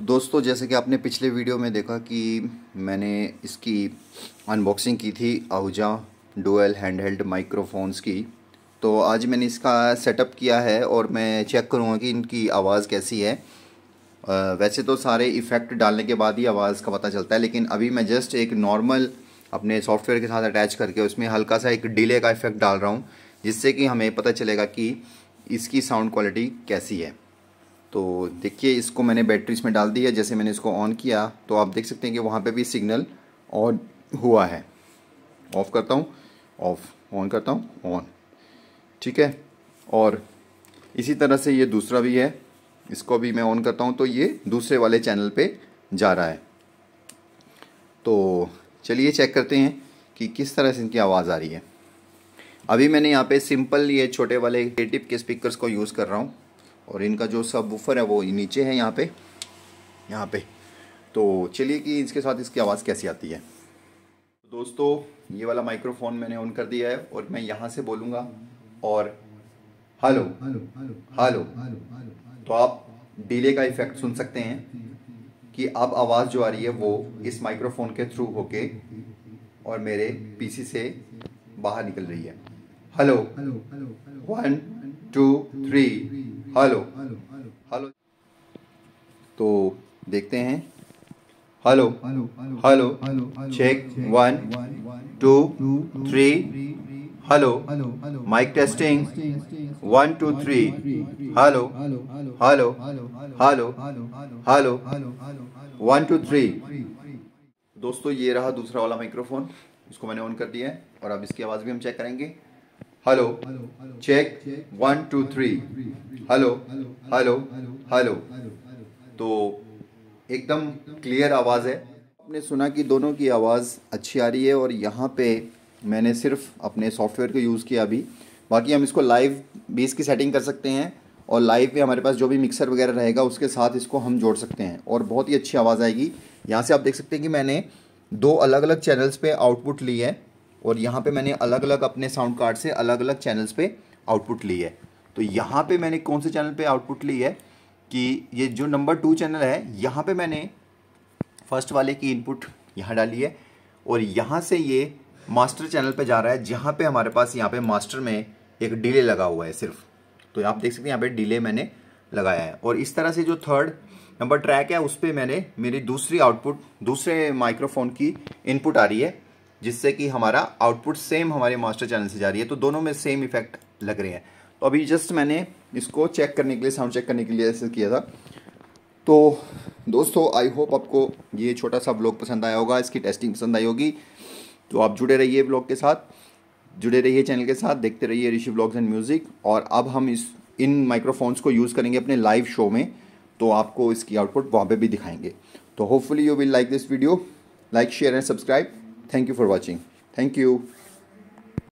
तो दोस्तों जैसे कि आपने पिछले वीडियो में देखा कि मैंने इसकी अनबॉक्सिंग की थी आहूजा डोएल हैंडहेल्ड माइक्रोफोन्स की तो आज मैंने इसका सेटअप किया है और मैं चेक करूँगा कि इनकी आवाज़ कैसी है वैसे तो सारे इफ़ेक्ट डालने के बाद ही आवाज़ का पता चलता है लेकिन अभी मैं जस्ट एक नॉर्मल अपने सॉफ्टवेयर के साथ अटैच करके उसमें हल्का सा एक डिले का इफ़ेक्ट डाल रहा हूँ जिससे कि हमें पता चलेगा कि इसकी साउंड क्वालिटी कैसी है तो देखिए इसको मैंने बैटरी इसमें डाल दिया जैसे मैंने इसको ऑन किया तो आप देख सकते हैं कि वहाँ पे भी सिग्नल ऑन हुआ है ऑफ़ करता हूँ ऑफ़ ऑन करता हूँ ऑन ठीक है और इसी तरह से ये दूसरा भी है इसको भी मैं ऑन करता हूँ तो ये दूसरे वाले चैनल पे जा रहा है तो चलिए चेक करते हैं कि किस तरह से इनकी आवाज़ आ रही है अभी मैंने यहाँ पे सिंपल ये छोटे वाले टिप के स्पीकर्स को यूज़ कर रहा हूँ और इनका जो सब वूफर है वो नीचे है यहाँ पे यहाँ पे तो चलिए कि इसके साथ इसकी आवाज़ कैसी आती है दोस्तों ये वाला माइक्रोफोन मैंने ऑन कर दिया है और मैं यहाँ से बोलूँगा और हेलो हेलो हेलो तो आप डिले का इफ़ेक्ट सुन सकते हैं कि अब आवाज़ जो आ रही है वो इस माइक्रोफोन के थ्रू होके और मेरे पीसी से बाहर निकल रही है hello one two three hello hello तो देखते हैं hello hello check one two three hello mic testing one two three hello hello hello hello one two three दोस्तों ये रहा दूसरा वाला माइक्रोफोन इसको मैंने ऑन कर दिया है और अब इसकी आवाज़ भी हम चेक करेंगे hello check one two three hello hello hello तो एकदम क्लियर आवाज़ है आपने सुना कि दोनों की आवाज़ अच्छी आ रही है और यहाँ पे मैंने सिर्फ अपने सॉफ्टवेयर को यूज़ किया अभी बाकी हम इसको लाइव बीस की सेटिंग कर सकते हैं और लाइव में हमारे पास जो भी मिक्सर वगैरह रहेगा उसके साथ इसको हम जोड़ सकते हैं और बहुत ही अच्छी आवाज़ आएगी यहाँ से आप देख सकते हैं कि मैंने दो अलग अलग चैनल्स पे आउटपुट ली है और यहाँ पे मैंने अलग अलग अपने साउंड कार्ड से अलग अलग चैनल्स पे आउटपुट ली है तो यहाँ पे मैंने कौन से चैनल पे आउटपुट ली है कि ये जो नंबर टू चैनल है यहाँ पे मैंने फर्स्ट वाले की इनपुट यहाँ डाली है और यहाँ से ये मास्टर चैनल पे जा रहा है जहाँ पे हमारे पास यहाँ पे मास्टर में एक डिले लगा हुआ है सिर्फ तो आप देख सकते हैं यहाँ पे डिले मैंने लगाया है और इस तरह से जो थर्ड नंबर ट्रैक है उस पर मैंने मेरी दूसरी आउटपुट दूसरे माइक्रोफोन की इनपुट आ रही है जिससे कि हमारा आउटपुट सेम हमारे मास्टर चैनल से जा रही है तो दोनों में सेम इफेक्ट लग रहे हैं तो अभी जस्ट मैंने इसको चेक करने के लिए साउंड चेक करने के लिए ऐसे किया था तो दोस्तों आई होप आपको ये छोटा सा ब्लॉग पसंद आया होगा इसकी टेस्टिंग पसंद आई होगी तो आप जुड़े रहिए ब्लॉग के साथ जुड़े रहिए चैनल के साथ देखते रहिए ऋषि ब्लॉग्स एंड म्यूज़िक और अब हम इस इन माइक्रोफोन्स को यूज़ करेंगे अपने लाइव शो में तो आपको इसकी आउटपुट वहाँ पर भी दिखाएंगे तो hopefully you will like this video like share and subscribe thank you for watching thank you